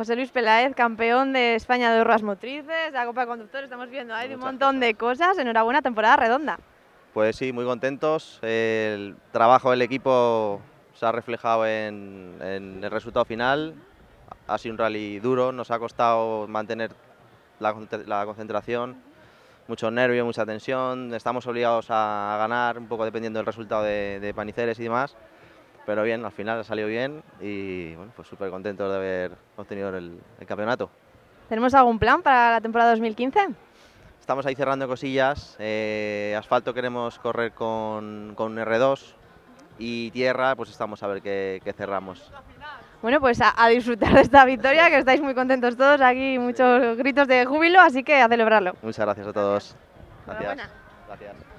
José Luis Peláez, campeón de España de horras Motrices, la Copa de Conductores, estamos viendo ahí un montón de cosas. Enhorabuena, temporada redonda. Pues sí, muy contentos. El trabajo del equipo se ha reflejado en, el resultado final. Ha sido un rally duro, nos ha costado mantener la, concentración, mucho nervio, mucha tensión. Estamos obligados a ganar, un poco dependiendo del resultado de, de y demás pero bien, al final ha salido bien y bueno, pues súper contento de haber obtenido el, campeonato. ¿Tenemos algún plan para la temporada 2015? Estamos ahí cerrando cosillas, eh, asfalto queremos correr con, con, R2 y tierra pues estamos a ver qué, cerramos. Bueno, pues a, disfrutar de esta victoria, que estáis muy contentos todos aquí, muchos gritos de júbilo, así que a celebrarlo. Muchas gracias a todos. Gracias.